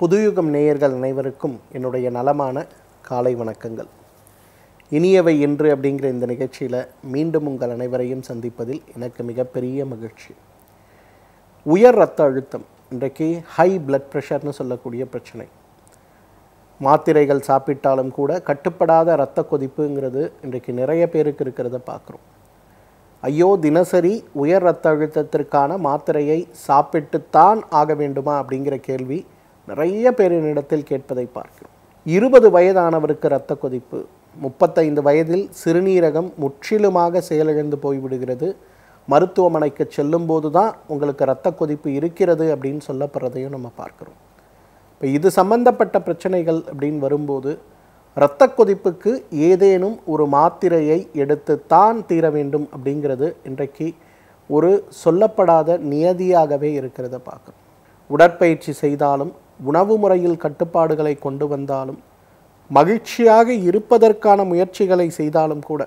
புதுயுகம் நேயர்கள் அனைவருக்கும் என்னுடைய நலமான காலை வணக்கங்கள் இனியவை என்று அப்படிங்கிற இந்த நிகழ்ச்சியில் மீண்டும் உங்கள் அனைவரையும் சந்திப்பதில் எனக்கு மிகப்பெரிய மகிழ்ச்சி உயர் ரத்த அழுத்தம் இன்றைக்கு ஹை பிளட் ப்ரெஷர்னு சொல்லக்கூடிய பிரச்சனை மாத்திரைகள் சாப்பிட்டாலும் கூட கட்டுப்படாத இரத்த கொதிப்புங்கிறது இன்றைக்கு நிறைய பேருக்கு இருக்கிறத பார்க்குறோம் ஐயோ தினசரி உயர் ரத்த அழுத்தத்திற்கான மாத்திரையை சாப்பிட்டுத்தான் ஆக வேண்டுமா அப்படிங்கிற கேள்வி நிறைய பேரினிடத்தில் கேட்பதை பார்க்கிறோம் இருபது வயதானவருக்கு இரத்த கொதிப்பு முப்பத்தைந்து வயதில் சிறுநீரகம் முற்றிலுமாக செயலிழந்து போய்விடுகிறது மருத்துவமனைக்கு செல்லும்போது தான் உங்களுக்கு இரத்த கொதிப்பு இருக்கிறது அப்படின்னு சொல்லப்படுறதையும் நம்ம பார்க்குறோம் இப்போ இது சம்பந்தப்பட்ட பிரச்சனைகள் அப்படின்னு வரும்போது இரத்த கொதிப்புக்கு ஏதேனும் ஒரு மாத்திரையை எடுத்து தான் தீர வேண்டும் அப்படிங்கிறது இன்றைக்கு ஒரு சொல்லப்படாத நியதியாகவே இருக்கிறத பார்க்குறோம் உடற்பயிற்சி செய்தாலும் உணவு முறையில் கட்டுப்பாடுகளை கொண்டு வந்தாலும் மகிழ்ச்சியாக இருப்பதற்கான முயற்சிகளை செய்தாலும் கூட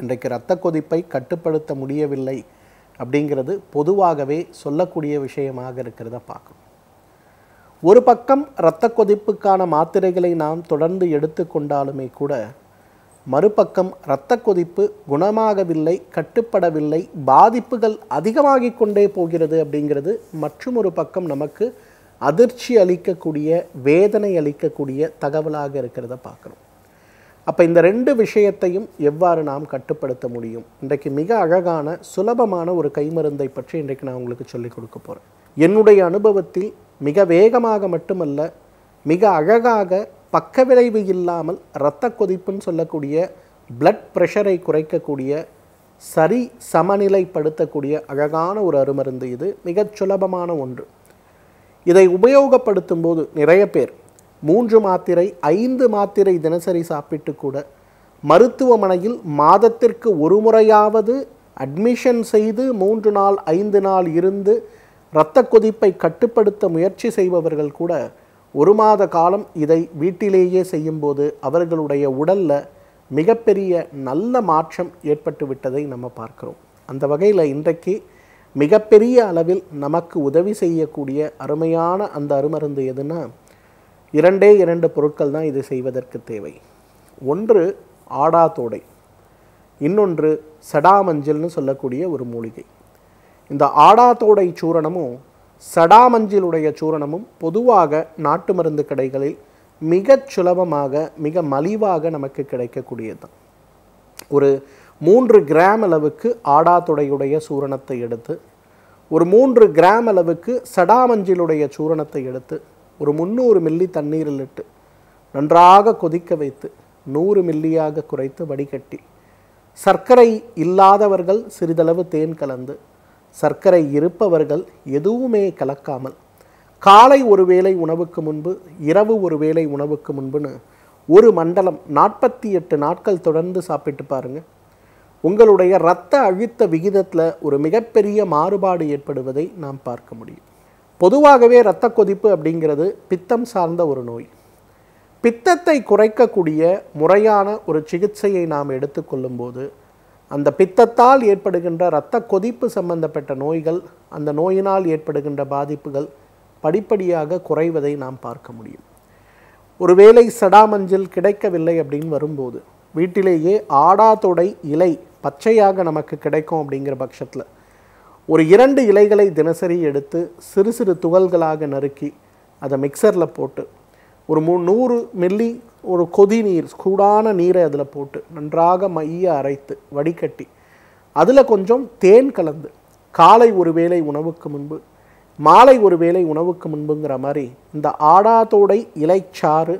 இன்றைக்கு இரத்த கொதிப்பை கட்டுப்படுத்த முடியவில்லை அப்படிங்கிறது பொதுவாகவே சொல்லக்கூடிய விஷயமாக இருக்கிறத பார்க்கணும் ஒரு பக்கம் இரத்த கொதிப்புக்கான மாத்திரைகளை நாம் தொடர்ந்து எடுத்துக்கொண்டாலுமே கூட மறுபக்கம் இரத்த கொதிப்பு குணமாகவில்லை கட்டுப்படவில்லை பாதிப்புகள் அதிகமாகிக் கொண்டே போகிறது அப்படிங்கிறது மற்றும் ஒரு பக்கம் நமக்கு அதிர்ச்சி அளிக்கக்கூடிய வேதனை அளிக்கக்கூடிய தகவலாக இருக்கிறத பார்க்குறோம் அப்போ இந்த ரெண்டு விஷயத்தையும் எவ்வாறு நாம் கட்டுப்படுத்த முடியும் இன்றைக்கு மிக அழகான சுலபமான ஒரு கைமருந்தை பற்றி இன்றைக்கு நான் உங்களுக்கு சொல்லிக் கொடுக்க போகிறேன் என்னுடைய அனுபவத்தில் மிக வேகமாக மட்டுமல்ல மிக அழகாக பக்க விளைவு இல்லாமல் இரத்த கொதிப்புன்னு சொல்லக்கூடிய பிளட் ப்ரெஷரை குறைக்கக்கூடிய சரி சமநிலைப்படுத்தக்கூடிய அழகான ஒரு அருமருந்து இது மிகச் சுலபமான ஒன்று இதை உபயோகப்படுத்தும் போது நிறைய பேர் மூன்று மாத்திரை ஐந்து மாத்திரை தினசரி சாப்பிட்டு கூட மருத்துவமனையில் மாதத்திற்கு ஒரு முறையாவது அட்மிஷன் செய்து மூன்று நாள் ஐந்து நாள் இருந்து இரத்த கொதிப்பை கட்டுப்படுத்த முயற்சி செய்பவர்கள் கூட ஒரு மாத காலம் இதை வீட்டிலேயே செய்யும்போது அவர்களுடைய உடலில் மிகப்பெரிய நல்ல மாற்றம் ஏற்பட்டு விட்டதை நம்ம பார்க்குறோம் அந்த வகையில் இன்றைக்கு மிகப்பெரிய அளவில் நமக்கு உதவி செய்யக்கூடிய அருமையான அந்த அருமருந்து எதுனா இரண்டே இரண்டு பொருட்கள் தான் இது செய்வதற்கு தேவை ஒன்று ஆடாதோடை இன்னொன்று சடாமஞ்சள்னு சொல்லக்கூடிய ஒரு மூலிகை இந்த ஆடாதோடை சூரணமும் சடாமஞ்சளுடைய சூரணமும் பொதுவாக நாட்டு மருந்து கடைகளில் மிகச் சுலபமாக மிக மலிவாக நமக்கு கிடைக்கக்கூடியது ஒரு மூன்று கிராம் அளவுக்கு ஆடாத்துடையுடைய சூரணத்தை எடுத்து ஒரு மூன்று கிராம் அளவுக்கு சடாமஞ்சிலுடைய சூரணத்தை எடுத்து ஒரு முந்நூறு மில்லி தண்ணீரில் இட்டு நன்றாக கொதிக்க வைத்து நூறு மில்லியாக குறைத்து வடிகட்டி சர்க்கரை இல்லாதவர்கள் சிறிதளவு தேன் கலந்து சர்க்கரை இருப்பவர்கள் எதுவுமே கலக்காமல் காலை ஒரு வேளை உணவுக்கு முன்பு இரவு ஒரு வேளை உணவுக்கு முன்புன்னு ஒரு மண்டலம் நாற்பத்தி எட்டு நாட்கள் தொடர்ந்து சாப்பிட்டு பாருங்கள் உங்களுடைய இரத்த அழுத்த விகிதத்தில் ஒரு மிகப்பெரிய மாறுபாடு ஏற்படுவதை நாம் பார்க்க முடியும் பொதுவாகவே இரத்த கொதிப்பு அப்படிங்கிறது பித்தம் சார்ந்த ஒரு நோய் பித்தத்தை குறைக்கக்கூடிய முறையான ஒரு சிகிச்சையை நாம் எடுத்துக்கொள்ளும்போது அந்த பித்தத்தால் ஏற்படுகின்ற இரத்த கொதிப்பு சம்பந்தப்பட்ட நோய்கள் அந்த நோயினால் ஏற்படுகின்ற பாதிப்புகள் படிப்படியாக குறைவதை நாம் பார்க்க முடியும் ஒருவேளை சடாமஞ்சில் கிடைக்கவில்லை அப்படின்னு வரும்போது வீட்டிலேயே ஆடாதொடை இலை பச்சையாக நமக்கு கிடைக்கும் அப்படிங்கிற பட்சத்தில் ஒரு இரண்டு இலைகளை தினசரி எடுத்து சிறு சிறு துகள்களாக நறுக்கி அதை மிக்சரில் போட்டு ஒரு மூ நூறு மில்லி ஒரு கொதி நீர் சூடான நீரை அதில் போட்டு நன்றாக மைய அரைத்து வடிகட்டி அதில் கொஞ்சம் தேன் கலந்து காலை ஒரு வேளை உணவுக்கு முன்பு மாலை ஒரு வேளை உணவுக்கு முன்புங்கிற மாதிரி இந்த ஆடாதோடை இலைச்சாறு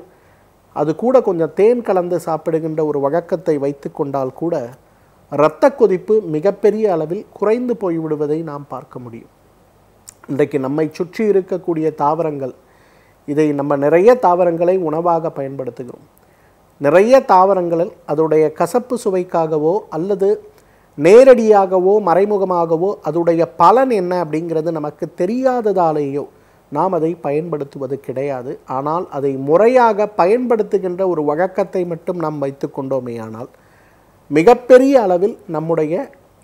அது கூட கொஞ்சம் தேன் கலந்து சாப்பிடுகின்ற ஒரு வழக்கத்தை வைத்து கொண்டால் கூட இரத்த கொதிப்பு மிகப்பெரிய அளவில் குறைந்து போய்விடுவதை நாம் பார்க்க முடியும் இன்றைக்கு நம்மை சுற்றி இருக்கக்கூடிய தாவரங்கள் இதை நம்ம நிறைய தாவரங்களை உணவாக பயன்படுத்துகிறோம் நிறைய தாவரங்கள் அதோடைய கசப்பு சுவைக்காகவோ அல்லது நேரடியாகவோ மறைமுகமாகவோ அதோடைய பலன் என்ன அப்படிங்கிறது நமக்கு தெரியாததாலேயோ நாம் அதை பயன்படுத்துவது கிடையாது ஆனால் அதை முறையாக பயன்படுத்துகின்ற ஒரு வழக்கத்தை மட்டும் நாம் வைத்து கொண்டோமேயானால் மிகப்பெரிய அளவில் நம்முடைய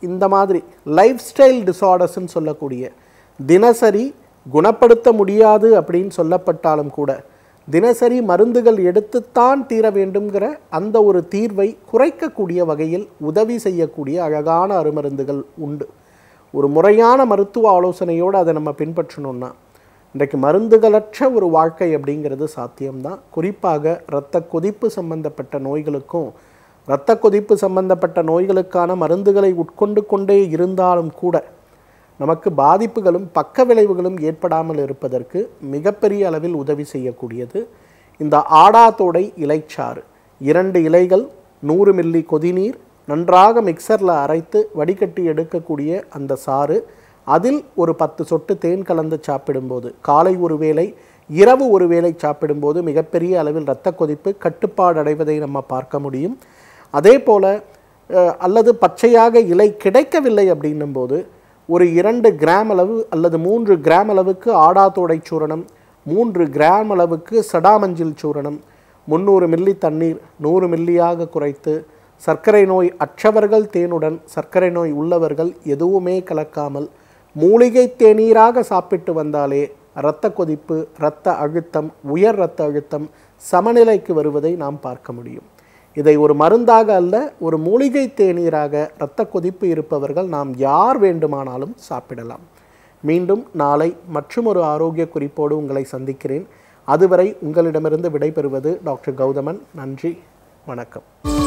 இந்த மாதிரி லைஃப் ஸ்டைல் டிசார்டர்ஸ்ன்னு சொல்லக்கூடிய தினசரி குணப்படுத்த முடியாது அப்படின்னு சொல்லப்பட்டாலும் கூட தினசரி மருந்துகள் எடுத்துத்தான் தீர வேண்டும்ங்கிற அந்த ஒரு தீர்வை குறைக்கக்கூடிய வகையில் உதவி செய்யக்கூடிய அழகான அருமருந்துகள் உண்டு ஒரு முறையான மருத்துவ ஆலோசனையோடு அதை நம்ம பின்பற்றணும்னா இன்றைக்கு மருந்துகளற்ற ஒரு வாழ்க்கை அப்படிங்கிறது சாத்தியம்தான் குறிப்பாக இரத்த கொதிப்பு சம்பந்தப்பட்ட நோய்களுக்கும் இரத்த கொதிப்பு சம்பந்தப்பட்ட நோய்களுக்கான மருந்துகளை உட்கொண்டு கொண்டே இருந்தாலும் கூட நமக்கு பாதிப்புகளும் பக்க விளைவுகளும் ஏற்படாமல் இருப்பதற்கு மிகப்பெரிய அளவில் உதவி செய்யக்கூடியது இந்த ஆடாத்தோடை இலைச்சாறு இரண்டு இலைகள் நூறு மில்லி கொதிநீர் நன்றாக மிக்சரில் அரைத்து வடிகட்டி எடுக்கக்கூடிய அந்த சாறு அதில் ஒரு பத்து சொட்டு தேன் கலந்து சாப்பிடும்போது காலை ஒரு வேளை இரவு ஒரு வேளை சாப்பிடும்போது மிகப்பெரிய அளவில் இரத்த கொதிப்பு கட்டுப்பாடு அடைவதை நம்ம பார்க்க முடியும் அதே போல் அல்லது பச்சையாக இலை கிடைக்கவில்லை அப்படின்னும் போது ஒரு இரண்டு கிராம் அளவு அல்லது மூன்று கிராம் அளவுக்கு ஆடாத்தோடை சூரணம் மூன்று கிராம் அளவுக்கு சடாமஞ்சில் சூரணம் முந்நூறு மில்லி தண்ணீர் நூறு மில்லியாக குறைத்து சர்க்கரை நோய் அற்றவர்கள் தேனுடன் சர்க்கரை நோய் உள்ளவர்கள் எதுவுமே கலக்காமல் மூலிகை தேநீராக சாப்பிட்டு வந்தாலே இரத்த கொதிப்பு இரத்த அழுத்தம் உயர் இரத்த அழுத்தம் சமநிலைக்கு வருவதை நாம் பார்க்க முடியும் இதை ஒரு மருந்தாக அல்ல ஒரு மூலிகை தேநீராக இரத்த கொதிப்பு இருப்பவர்கள் நாம் யார் வேண்டுமானாலும் சாப்பிடலாம் மீண்டும் நாளை மற்றும் ஒரு ஆரோக்கிய குறிப்போடு உங்களை சந்திக்கிறேன் அதுவரை உங்களிடமிருந்து விடைபெறுவது டாக்டர் கௌதமன் நன்றி வணக்கம்